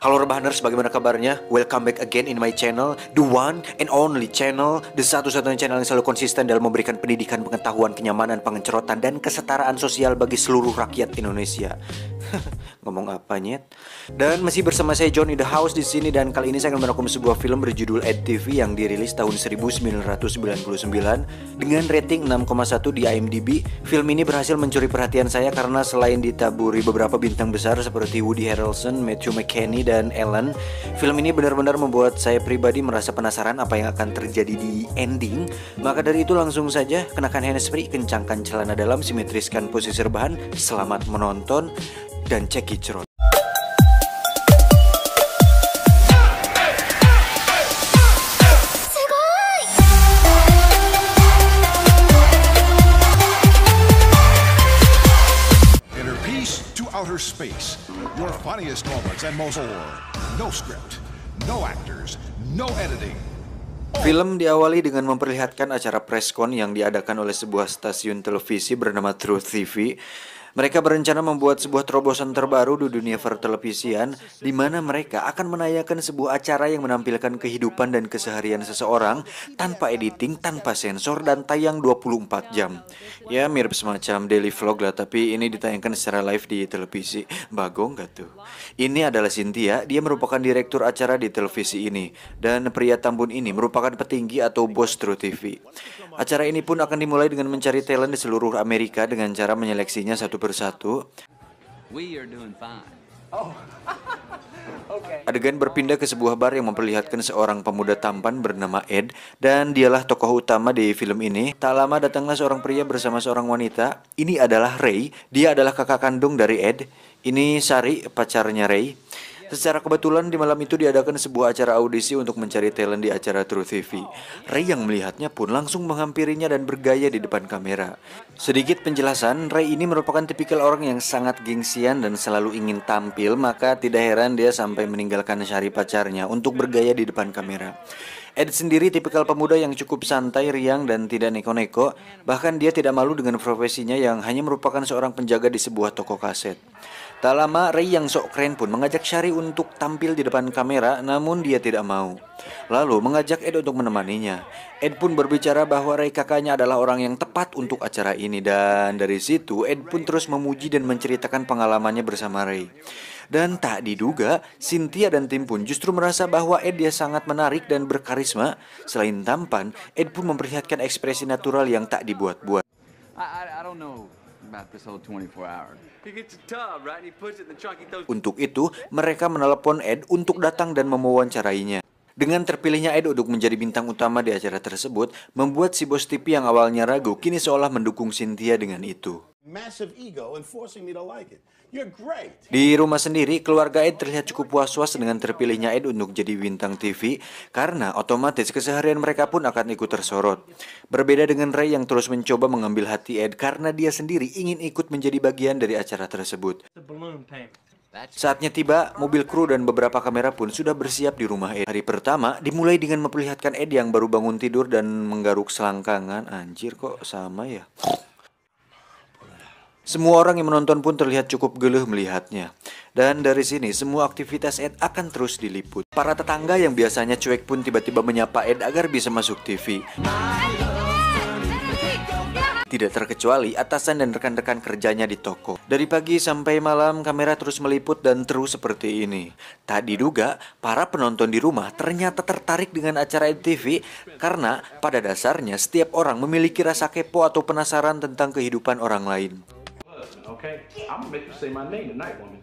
Halo Rebahaners, bagaimana kabarnya? Welcome back again in my channel, the one and only channel, the satu-satunya channel yang selalu konsisten dalam memberikan pendidikan, pengetahuan, kenyamanan, pengencerotan, dan kesetaraan sosial bagi seluruh rakyat Indonesia. Ngomong apa nyet? Dan masih bersama saya John in the house di sini dan kali ini saya akan merekam sebuah film berjudul Ed TV yang dirilis tahun 1999 dengan rating 6,1 di IMDb. Film ini berhasil mencuri perhatian saya karena selain ditaburi beberapa bintang besar seperti Woody Harrelson, Matthew McKinney, dan Ellen. Film ini benar-benar membuat saya pribadi merasa penasaran apa yang akan terjadi di ending. Maka dari itu langsung saja kenakan handsfree, kencangkan celana dalam, simetriskan posisi rebahan. Selamat menonton dan cekicrot. space. Your funniest moments and most horror. No script, no actors, no editing. Film diawali dengan memperlihatkan acara preskon yang diadakan oleh sebuah stasiun televisi bernama Truth TV mereka berencana membuat sebuah terobosan terbaru di dunia pertelevisian di mana mereka akan menayangkan sebuah acara yang menampilkan kehidupan dan keseharian seseorang tanpa editing, tanpa sensor, dan tayang 24 jam. Ya mirip semacam daily vlog lah, tapi ini ditayangkan secara live di televisi. Bagong gak tuh? Ini adalah Cynthia, dia merupakan direktur acara di televisi ini. Dan pria Tambun ini merupakan petinggi atau bos True TV. Acara ini pun akan dimulai dengan mencari talent di seluruh Amerika dengan cara menyeleksinya satu bersatu. Oh. Adegan berpindah ke sebuah bar yang memperlihatkan seorang pemuda tampan bernama Ed dan dialah tokoh utama di film ini. Tak lama datanglah seorang pria bersama seorang wanita. Ini adalah Ray. Dia adalah kakak kandung dari Ed. Ini Sari, pacarnya Ray. Secara kebetulan di malam itu diadakan sebuah acara audisi untuk mencari talent di acara True TV. Ray yang melihatnya pun langsung menghampirinya dan bergaya di depan kamera. Sedikit penjelasan, Ray ini merupakan tipikal orang yang sangat gengsian dan selalu ingin tampil, maka tidak heran dia sampai meninggalkan syari pacarnya untuk bergaya di depan kamera. Ed sendiri tipikal pemuda yang cukup santai, riang, dan tidak neko-neko. Bahkan dia tidak malu dengan profesinya yang hanya merupakan seorang penjaga di sebuah toko kaset. Tak lama Ray yang sok keren pun mengajak Syari untuk tampil di depan kamera namun dia tidak mau. Lalu mengajak Ed untuk menemaninya. Ed pun berbicara bahwa Ray kakaknya adalah orang yang tepat untuk acara ini dan dari situ Ed pun terus memuji dan menceritakan pengalamannya bersama Ray. Dan tak diduga, Cynthia dan tim pun justru merasa bahwa Ed dia sangat menarik dan berkarisma. Selain tampan, Ed pun memperlihatkan ekspresi natural yang tak dibuat-buat. I, I, I don't know. Untuk itu, mereka menelepon Ed untuk datang dan memuancarainya. Dengan terpilihnya Edo untuk menjadi bintang utama di acara tersebut, membuat si bos TV yang awalnya ragu kini seolah mendukung Cynthia dengan itu. Di rumah sendiri, keluarga Ed terlihat cukup puas-puas dengan terpilihnya Ed untuk jadi bintang TV karena otomatis keseharian mereka pun akan ikut tersorot. Berbeda dengan Ray yang terus mencoba mengambil hati Ed karena dia sendiri ingin ikut menjadi bagian dari acara tersebut. Saatnya tiba, mobil kru dan beberapa kamera pun sudah bersiap di rumah Ed. Hari pertama dimulai dengan memperlihatkan Ed yang baru bangun tidur dan menggaruk selangkangan. Anjir kok sama ya? Semua orang yang menonton pun terlihat cukup geluh melihatnya. Dan dari sini semua aktivitas Ed akan terus diliput. Para tetangga yang biasanya cuek pun tiba-tiba menyapa Ed agar bisa masuk TV. Halo. Tidak terkecuali atasan dan rekan-rekan kerjanya di toko. Dari pagi sampai malam kamera terus meliput dan terus seperti ini. Tak diduga, para penonton di rumah ternyata tertarik dengan acara MTV karena pada dasarnya setiap orang memiliki rasa kepo atau penasaran tentang kehidupan orang lain. Okay, I'm gonna make you say my name tonight, woman.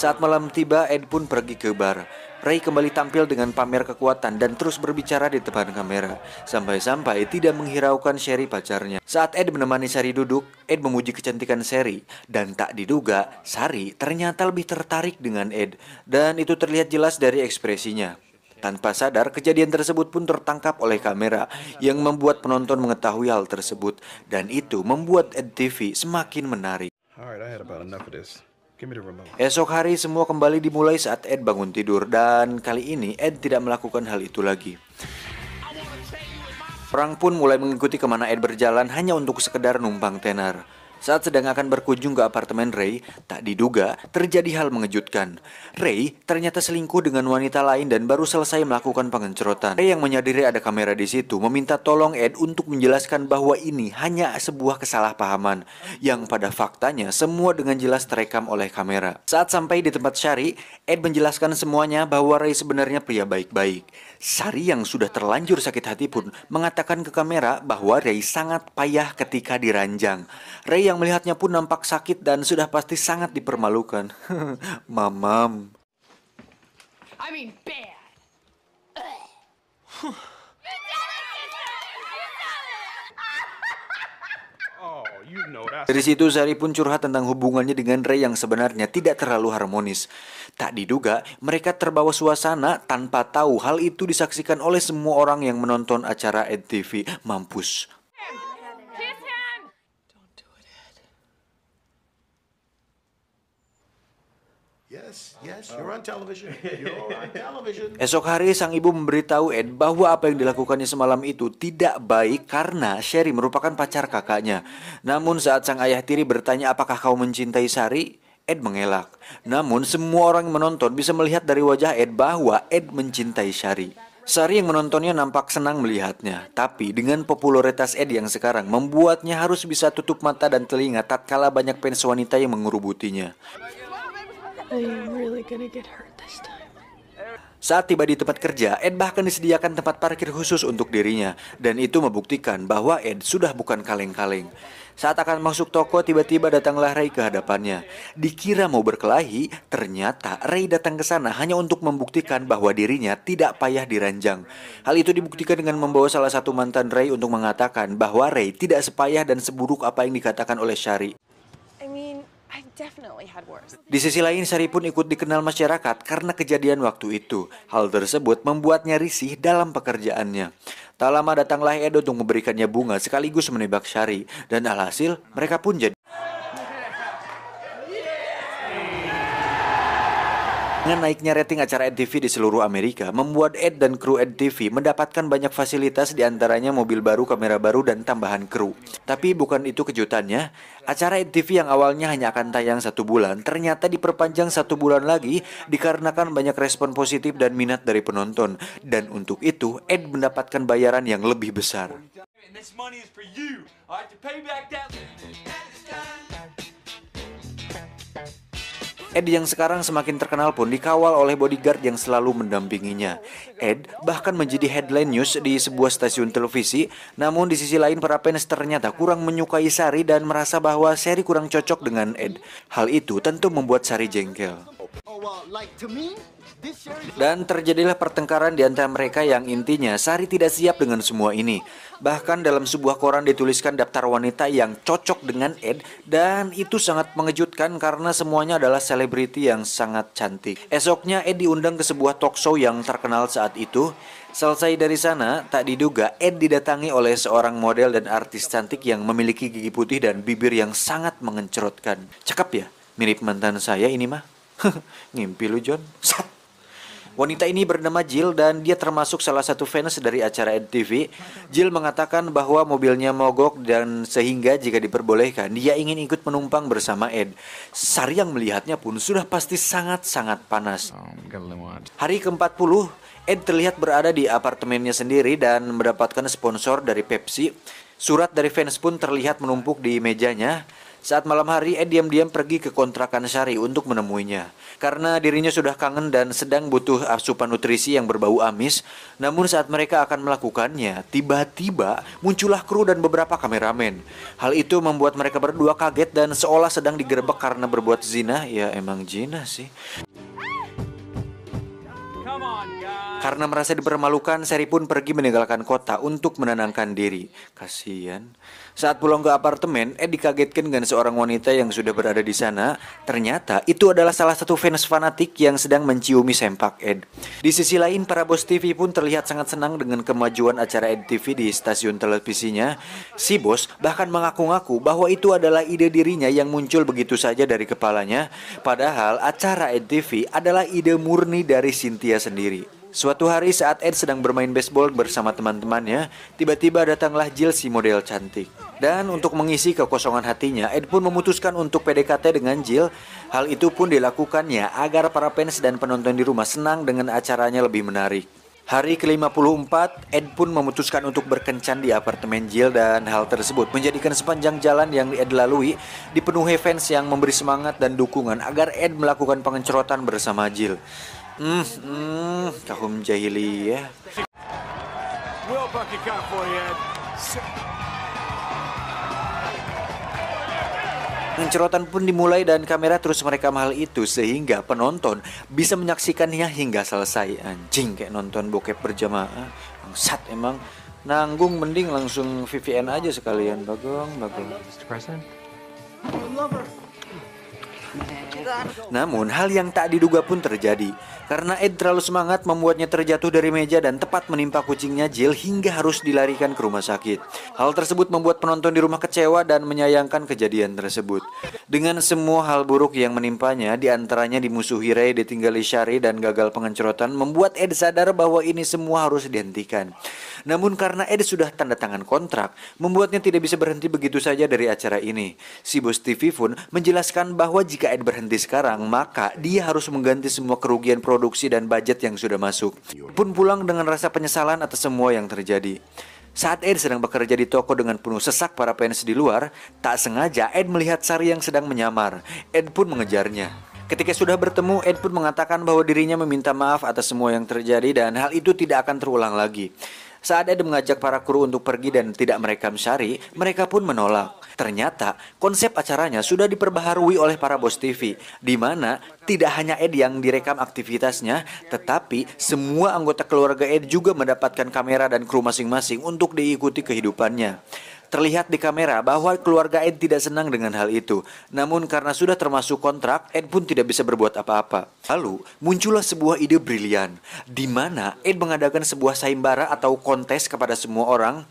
Saat malam tiba, Ed pun pergi ke bar. Ray kembali tampil dengan pamer kekuatan dan terus berbicara di depan kamera, sampai-sampai tidak menghiraukan Sherry pacarnya. Saat Ed menemani Sari duduk, Ed memuji kecantikan Sherry, dan tak diduga, Sari ternyata lebih tertarik dengan Ed, dan itu terlihat jelas dari ekspresinya. Tanpa sadar, kejadian tersebut pun tertangkap oleh kamera yang membuat penonton mengetahui hal tersebut dan itu membuat Ed TV semakin menarik. Esok hari semua kembali dimulai saat Ed bangun tidur dan kali ini Ed tidak melakukan hal itu lagi. Perang pun mulai mengikuti kemana Ed berjalan hanya untuk sekedar numpang tenar. Saat sedang akan berkunjung ke apartemen Ray, tak diduga terjadi hal mengejutkan. Ray ternyata selingkuh dengan wanita lain dan baru selesai melakukan pengencerotan. Ray yang menyadari ada kamera di situ meminta tolong Ed untuk menjelaskan bahwa ini hanya sebuah kesalahpahaman yang pada faktanya semua dengan jelas terekam oleh kamera. Saat sampai di tempat Sari, Ed menjelaskan semuanya bahwa Ray sebenarnya pria baik-baik. Sari yang sudah terlanjur sakit hati pun mengatakan ke kamera bahwa Ray sangat payah ketika diranjang. Ray yang melihatnya pun nampak sakit dan sudah pasti sangat dipermalukan. Mamam. I mean bad. Oh, Dari situ Zari pun curhat tentang hubungannya dengan Ray yang sebenarnya tidak terlalu harmonis. Tak diduga, mereka terbawa suasana tanpa tahu hal itu disaksikan oleh semua orang yang menonton acara EdTV. Mampus. Esok hari sang ibu memberitahu Ed bahwa apa yang dilakukannya semalam itu tidak baik karena Sherry merupakan pacar kakaknya. Namun saat sang ayah tiri bertanya apakah kau mencintai Sari, Ed mengelak. Namun semua orang yang menonton bisa melihat dari wajah Ed bahwa Ed mencintai Sari. Sari yang menontonnya nampak senang melihatnya, tapi dengan popularitas Ed yang sekarang membuatnya harus bisa tutup mata dan telinga tatkala banyak fans wanita yang mengurubutinya. Saat tiba di tempat kerja, Ed bahkan disediakan tempat parkir khusus untuk dirinya, dan itu membuktikan bahwa Ed sudah bukan kaleng-kaleng. Saat akan masuk toko, tiba-tiba datanglah Ray ke hadapannya. Dikira mau berkelahi, ternyata Ray datang ke sana hanya untuk membuktikan bahwa dirinya tidak payah diranjang. Hal itu dibuktikan dengan membawa salah satu mantan Ray untuk mengatakan bahwa Ray tidak sepayah dan seburuk apa yang dikatakan oleh Shari. Di sisi lain, Sari pun ikut dikenal masyarakat karena kejadian waktu itu. Hal tersebut membuatnya risih dalam pekerjaannya. Tak lama datanglah Edo untuk memberikannya bunga sekaligus menembak Sari. Dan alhasil, mereka pun jadi Dengan naiknya rating acara EdTV di seluruh Amerika, membuat Ed dan kru EdTV mendapatkan banyak fasilitas diantaranya mobil baru, kamera baru, dan tambahan kru. Tapi bukan itu kejutannya, acara EdTV yang awalnya hanya akan tayang satu bulan, ternyata diperpanjang satu bulan lagi dikarenakan banyak respon positif dan minat dari penonton. Dan untuk itu, Ed mendapatkan bayaran yang lebih besar. Ed yang sekarang semakin terkenal pun dikawal oleh bodyguard yang selalu mendampinginya. Ed bahkan menjadi headline news di sebuah stasiun televisi, namun di sisi lain para fans ternyata kurang menyukai Sari dan merasa bahwa Sari kurang cocok dengan Ed. Hal itu tentu membuat Sari jengkel. Oh, well, like to me, dan terjadilah pertengkaran di antara mereka yang intinya Sari tidak siap dengan semua ini. Bahkan dalam sebuah koran dituliskan daftar wanita yang cocok dengan Ed dan itu sangat mengejutkan karena semuanya adalah selebriti yang sangat cantik. Esoknya Ed diundang ke sebuah talk show yang terkenal saat itu. Selesai dari sana, tak diduga Ed didatangi oleh seorang model dan artis cantik yang memiliki gigi putih dan bibir yang sangat mengencerutkan. Cakep ya? Mirip mantan saya ini mah. Ngimpi lu John. Wanita ini bernama Jill dan dia termasuk salah satu fans dari acara MTV. Jill mengatakan bahwa mobilnya mogok dan sehingga jika diperbolehkan dia ingin ikut menumpang bersama Ed. Sari yang melihatnya pun sudah pasti sangat-sangat panas. Oh, Hari ke-40, Ed terlihat berada di apartemennya sendiri dan mendapatkan sponsor dari Pepsi. Surat dari fans pun terlihat menumpuk di mejanya. Saat malam hari, Ed diam-diam pergi ke kontrakan Sari untuk menemuinya. Karena dirinya sudah kangen dan sedang butuh asupan nutrisi yang berbau amis, namun saat mereka akan melakukannya, tiba-tiba muncullah kru dan beberapa kameramen. Hal itu membuat mereka berdua kaget dan seolah sedang digerebek karena berbuat zina. Ya emang zina sih. Karena merasa dipermalukan, Seri pun pergi meninggalkan kota untuk menenangkan diri. Kasihan. Saat pulang ke apartemen, Ed dikagetkan dengan seorang wanita yang sudah berada di sana. Ternyata itu adalah salah satu fans fanatik yang sedang menciumi sempak Ed. Di sisi lain, para bos TV pun terlihat sangat senang dengan kemajuan acara Ed TV di stasiun televisinya. Si bos bahkan mengaku-ngaku bahwa itu adalah ide dirinya yang muncul begitu saja dari kepalanya. Padahal acara Ed TV adalah ide murni dari Cynthia sendiri. Suatu hari saat Ed sedang bermain baseball bersama teman-temannya, tiba-tiba datanglah Jill si model cantik. Dan untuk mengisi kekosongan hatinya, Ed pun memutuskan untuk PDKT dengan Jill. Hal itu pun dilakukannya agar para fans dan penonton di rumah senang dengan acaranya lebih menarik. Hari ke-54, Ed pun memutuskan untuk berkencan di apartemen Jill dan hal tersebut menjadikan sepanjang jalan yang Ed lalui dipenuhi fans yang memberi semangat dan dukungan agar Ed melakukan pengencerotan bersama Jill. Hmm, hmm, tahun jahiliyah. Will Pencerotan pun dimulai dan kamera terus merekam hal itu sehingga penonton bisa menyaksikannya hingga selesai. Anjing kayak nonton bokep berjamaah. Bangsat emang. Nanggung mending langsung VPN aja sekalian. Bagong, bagong. Namun hal yang tak diduga pun terjadi karena Ed terlalu semangat membuatnya terjatuh dari meja dan tepat menimpa kucingnya Jill hingga harus dilarikan ke rumah sakit. Hal tersebut membuat penonton di rumah kecewa dan menyayangkan kejadian tersebut. Dengan semua hal buruk yang menimpanya, diantaranya dimusuhi Ray, ditinggali Shari, dan gagal pengencerotan membuat Ed sadar bahwa ini semua harus dihentikan. Namun karena Ed sudah tanda tangan kontrak, membuatnya tidak bisa berhenti begitu saja dari acara ini. Si bos TV pun menjelaskan bahwa jika Ed berhenti sekarang, maka dia harus mengganti semua kerugian produksi dan budget yang sudah masuk. Pun pulang dengan rasa penyesalan atas semua yang terjadi. Saat Ed sedang bekerja di toko dengan penuh sesak para fans di luar, tak sengaja Ed melihat Sari yang sedang menyamar. Ed pun mengejarnya. Ketika sudah bertemu, Ed pun mengatakan bahwa dirinya meminta maaf atas semua yang terjadi dan hal itu tidak akan terulang lagi. Saat Ed mengajak para kru untuk pergi dan tidak merekam Syari, mereka pun menolak. Ternyata, konsep acaranya sudah diperbaharui oleh para bos TV, di mana tidak hanya Ed yang direkam aktivitasnya, tetapi semua anggota keluarga Ed juga mendapatkan kamera dan kru masing-masing untuk diikuti kehidupannya. Terlihat di kamera bahwa keluarga Ed tidak senang dengan hal itu. Namun karena sudah termasuk kontrak, Ed pun tidak bisa berbuat apa-apa. Lalu muncullah sebuah ide brilian, di mana Ed mengadakan sebuah saimbara atau kontes kepada semua orang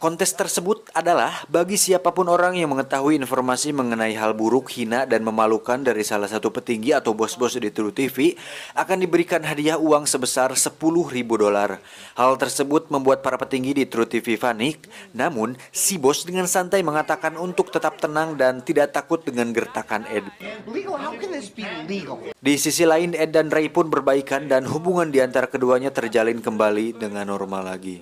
Kontes tersebut adalah bagi siapapun orang yang mengetahui informasi mengenai hal buruk, hina, dan memalukan dari salah satu petinggi atau bos-bos di True TV akan diberikan hadiah uang sebesar 10 ribu dolar. Hal tersebut membuat para petinggi di True TV panik, namun si bos dengan santai mengatakan untuk tetap tenang dan tidak takut dengan gertakan Ed. Di sisi lain, Ed dan Ray pun berbaikan dan hubungan di antara keduanya terjalin kembali dengan normal lagi.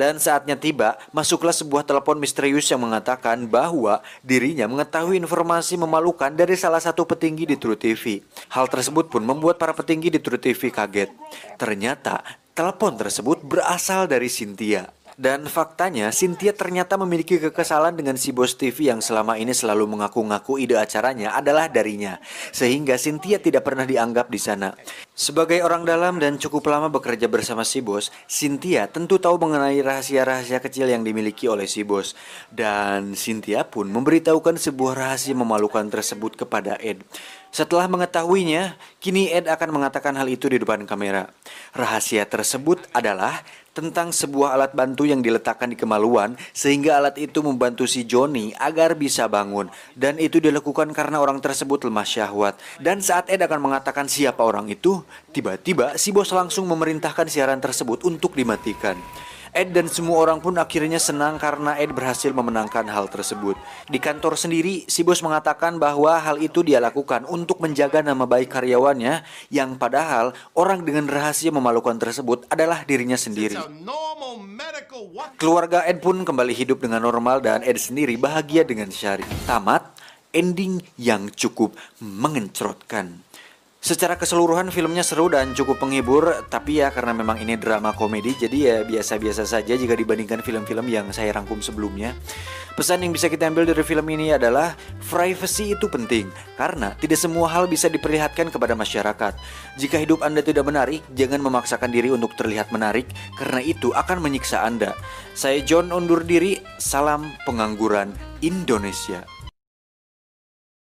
Dan saatnya tiba, masuklah sebuah telepon misterius yang mengatakan bahwa dirinya mengetahui informasi memalukan dari salah satu petinggi di True TV. Hal tersebut pun membuat para petinggi di True TV kaget. Ternyata, telepon tersebut berasal dari Cynthia. Dan faktanya, Cynthia ternyata memiliki kekesalan dengan si bos TV yang selama ini selalu mengaku-ngaku ide acaranya adalah darinya. Sehingga Cynthia tidak pernah dianggap di sana. Sebagai orang dalam dan cukup lama bekerja bersama si bos, Cynthia tentu tahu mengenai rahasia-rahasia kecil yang dimiliki oleh si bos. Dan Cynthia pun memberitahukan sebuah rahasia memalukan tersebut kepada Ed. Setelah mengetahuinya, kini Ed akan mengatakan hal itu di depan kamera. Rahasia tersebut adalah tentang sebuah alat bantu yang diletakkan di kemaluan sehingga alat itu membantu si Joni agar bisa bangun dan itu dilakukan karena orang tersebut lemah syahwat dan saat Ed akan mengatakan siapa orang itu tiba-tiba si bos langsung memerintahkan siaran tersebut untuk dimatikan. Ed dan semua orang pun akhirnya senang karena Ed berhasil memenangkan hal tersebut. Di kantor sendiri, si bos mengatakan bahwa hal itu dia lakukan untuk menjaga nama baik karyawannya yang padahal orang dengan rahasia memalukan tersebut adalah dirinya sendiri. Keluarga Ed pun kembali hidup dengan normal dan Ed sendiri bahagia dengan Syari. Tamat ending yang cukup mengencrotkan. Secara keseluruhan filmnya seru dan cukup penghibur, tapi ya karena memang ini drama komedi jadi ya biasa-biasa saja jika dibandingkan film-film yang saya rangkum sebelumnya. Pesan yang bisa kita ambil dari film ini adalah privacy itu penting karena tidak semua hal bisa diperlihatkan kepada masyarakat. Jika hidup Anda tidak menarik, jangan memaksakan diri untuk terlihat menarik karena itu akan menyiksa Anda. Saya John undur diri, salam pengangguran Indonesia.